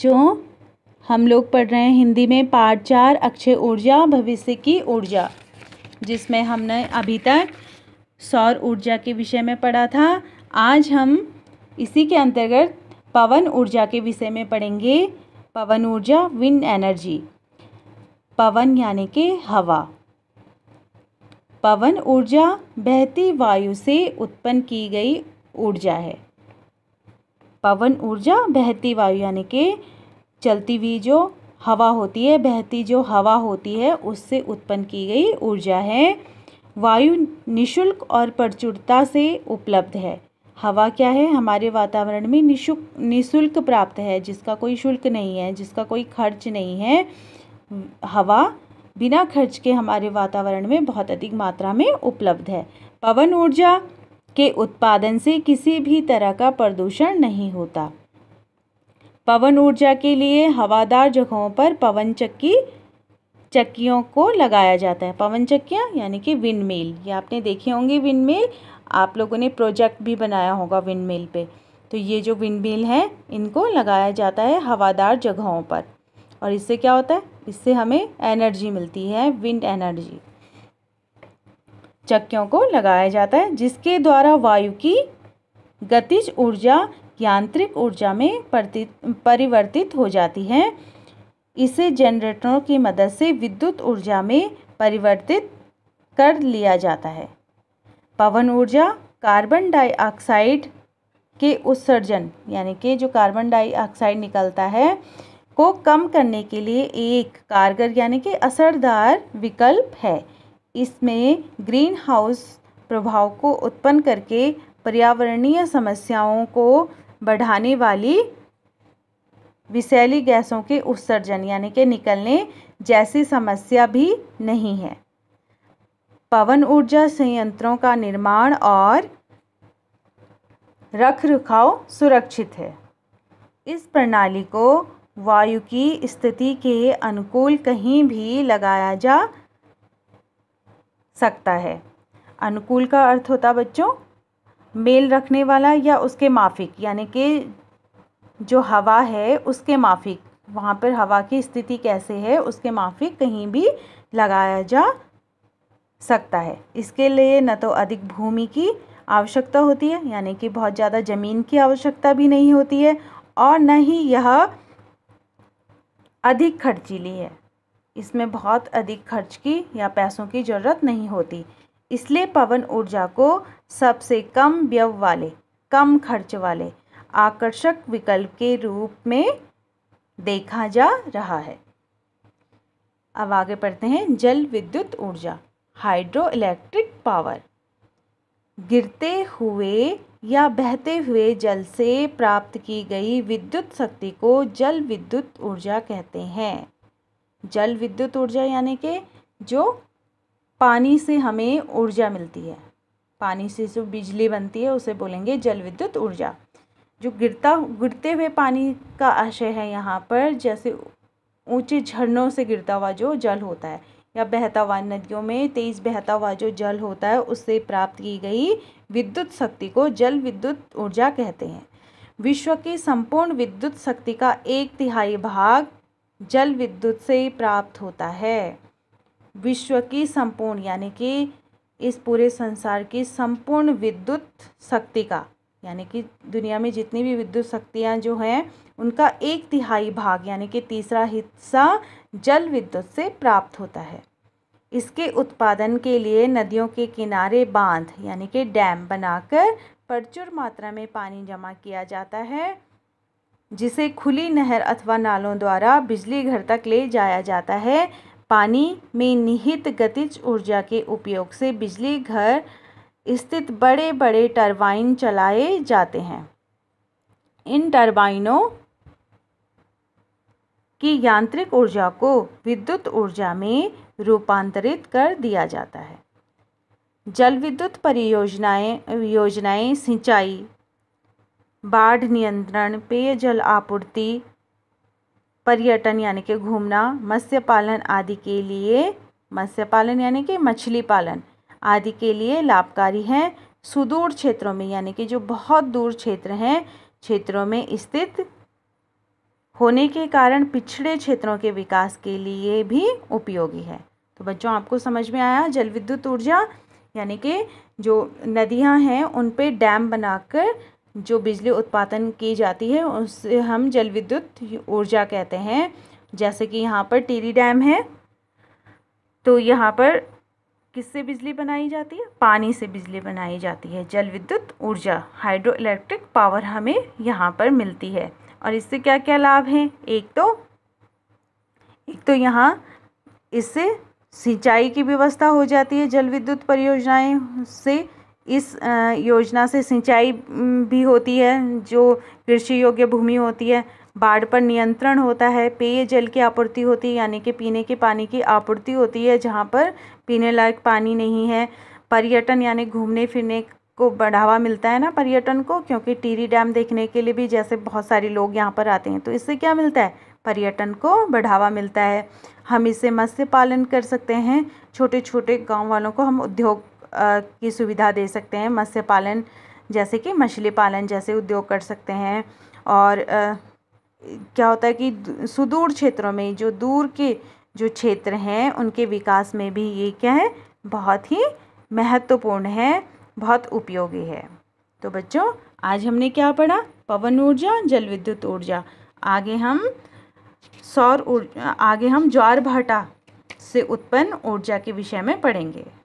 बच्चों हम लोग पढ़ रहे हैं हिंदी में पाठ चार अक्षय ऊर्जा भविष्य की ऊर्जा जिसमें हमने अभी तक सौर ऊर्जा के विषय में पढ़ा था आज हम इसी के अंतर्गत पवन ऊर्जा के विषय में पढ़ेंगे पवन ऊर्जा विंड एनर्जी पवन यानी कि हवा पवन ऊर्जा बहती वायु से उत्पन्न की गई ऊर्जा है पवन ऊर्जा बहती वायु यानी कि चलती हुई जो हवा होती है बहती जो हवा होती है उससे उत्पन्न की गई ऊर्जा है वायु निशुल्क और प्रचुरता से उपलब्ध है हवा क्या है हमारे वातावरण में निशुल्क निशुल्क प्राप्त है जिसका कोई शुल्क नहीं है जिसका कोई खर्च नहीं है हवा बिना खर्च के हमारे वातावरण में बहुत अधिक मात्रा में उपलब्ध है पवन ऊर्जा के उत्पादन से किसी भी तरह का प्रदूषण नहीं होता पवन ऊर्जा के लिए हवादार जगहों पर पवन चक्की चक्कियों को लगाया जाता है पवन चक्कियाँ यानी कि विंड मिल ये आपने देखे होंगे विंड मिल आप लोगों ने प्रोजेक्ट भी बनाया होगा विंड मिल पर तो ये जो विंड मिल हैं इनको लगाया जाता है हवादार जगहों पर और इससे क्या होता है इससे हमें एनर्जी मिलती है विंड एनर्जी चक्कियों को लगाया जाता है जिसके द्वारा वायु की गतिज ऊर्जा यांत्रिक ऊर्जा में परिवर्तित हो जाती है इसे जनरेटरों की मदद से विद्युत ऊर्जा में परिवर्तित कर लिया जाता है पवन ऊर्जा कार्बन डाइऑक्साइड के उत्सर्जन यानी कि जो कार्बन डाइऑक्साइड निकलता है को कम करने के लिए एक कारगर यानी कि असरदार विकल्प है इसमें ग्रीन हाउस प्रभाव को उत्पन्न करके पर्यावरणीय समस्याओं को बढ़ाने वाली विषैली गैसों के उत्सर्जन यानी कि निकलने जैसी समस्या भी नहीं है पवन ऊर्जा संयंत्रों का निर्माण और रख रखाव सुरक्षित है इस प्रणाली को वायु की स्थिति के अनुकूल कहीं भी लगाया जा सकता है अनुकूल का अर्थ होता बच्चों मेल रखने वाला या उसके माफिक यानी कि जो हवा है उसके माफिक वहाँ पर हवा की स्थिति कैसे है उसके माफिक कहीं भी लगाया जा सकता है इसके लिए न तो अधिक भूमि की आवश्यकता होती है यानी कि बहुत ज़्यादा ज़मीन की आवश्यकता भी नहीं होती है और न ही यह अधिक खर्चीली है इसमें बहुत अधिक खर्च की या पैसों की ज़रूरत नहीं होती इसलिए पवन ऊर्जा को सबसे कम व्यव वाले कम खर्च वाले आकर्षक विकल्प के रूप में देखा जा रहा है अब आगे पढ़ते हैं जल विद्युत ऊर्जा हाइड्रो इलेक्ट्रिक पावर गिरते हुए या बहते हुए जल से प्राप्त की गई विद्युत शक्ति को जल विद्युत ऊर्जा कहते हैं जल विद्युत ऊर्जा यानी कि जो पानी से हमें ऊर्जा मिलती है पानी से जो बिजली बनती है उसे बोलेंगे जल विद्युत ऊर्जा जो गिरता गिरते हुए पानी का आशय है यहाँ पर जैसे ऊंचे झरनों से गिरता हुआ जो जल होता है या बहता हुआ नदियों में तेज बहता हुआ जो जल होता है उससे प्राप्त की गई विद्युत शक्ति को जल विद्युत ऊर्जा कहते हैं विश्व की संपूर्ण विद्युत शक्ति का एक तिहाई भाग जल विद्युत से ही प्राप्त होता है विश्व की संपूर्ण यानी कि इस पूरे संसार की संपूर्ण विद्युत शक्ति का यानी कि दुनिया में जितनी भी विद्युत शक्तियाँ जो हैं उनका एक तिहाई भाग यानी कि तीसरा हिस्सा जल विद्युत से प्राप्त होता है इसके उत्पादन के लिए नदियों के किनारे बांध यानी कि डैम बनाकर प्रचुर मात्रा में पानी जमा किया जाता है जिसे खुली नहर अथवा नालों द्वारा बिजली घर तक ले जाया जाता है पानी में निहित गतिज ऊर्जा के उपयोग से बिजली घर स्थित बड़े बड़े टरबाइन चलाए जाते हैं इन टरबाइनों की यांत्रिक ऊर्जा को विद्युत ऊर्जा में रूपांतरित कर दिया जाता है जल विद्युत परियोजनाएं योजनाएं सिंचाई बाढ़ नियंत्रण पेयजल आपूर्ति पर्यटन यानी कि घूमना मत्स्य पालन आदि के लिए मत्स्य पालन यानी कि मछली पालन आदि के लिए लाभकारी हैं सुदूर क्षेत्रों में यानी कि जो बहुत दूर क्षेत्र हैं क्षेत्रों में स्थित होने के कारण पिछड़े क्षेत्रों के विकास के लिए भी उपयोगी है तो बच्चों आपको समझ में आया जल विद्युत ऊर्जा यानी कि जो नदियां हैं उन पे डैम बनाकर जो बिजली उत्पादन की जाती है उसे हम जल विद्युत ऊर्जा कहते हैं जैसे कि यहाँ पर टीरी डैम है तो यहाँ पर किससे बिजली बनाई जाती है पानी से बिजली बनाई जाती है जल विद्युत ऊर्जा हाइड्रो इलेक्ट्रिक पावर हमें यहाँ पर मिलती है और इससे क्या क्या लाभ हैं एक तो एक तो यहाँ इससे सिंचाई की व्यवस्था हो जाती है जल विद्युत परियोजनाएँ से इस योजना से सिंचाई भी होती है जो कृषि योग्य भूमि होती है बाढ़ पर नियंत्रण होता है पेय जल की आपूर्ति होती है यानी कि पीने के पानी की आपूर्ति होती है जहाँ पर पीने लायक पानी नहीं है पर्यटन यानी घूमने फिरने को बढ़ावा मिलता है ना पर्यटन को क्योंकि टीरी डैम देखने के लिए भी जैसे बहुत सारे लोग यहाँ पर आते हैं तो इससे क्या मिलता है पर्यटन को बढ़ावा मिलता है हम इसे मत्स्य पालन कर सकते हैं छोटे छोटे गांव वालों को हम उद्योग की सुविधा दे सकते हैं मत्स्य पालन जैसे कि मछली पालन जैसे उद्योग कर सकते हैं और क्या होता है कि सुदूर क्षेत्रों में जो दूर के जो क्षेत्र हैं उनके विकास में भी ये क्या है बहुत ही महत्वपूर्ण है बहुत उपयोगी है तो बच्चों आज हमने क्या पढ़ा पवन ऊर्जा जल विद्युत ऊर्जा आगे हम सौर ऊर्जा आगे हम ज्वार भाटा से उत्पन्न ऊर्जा के विषय में पढ़ेंगे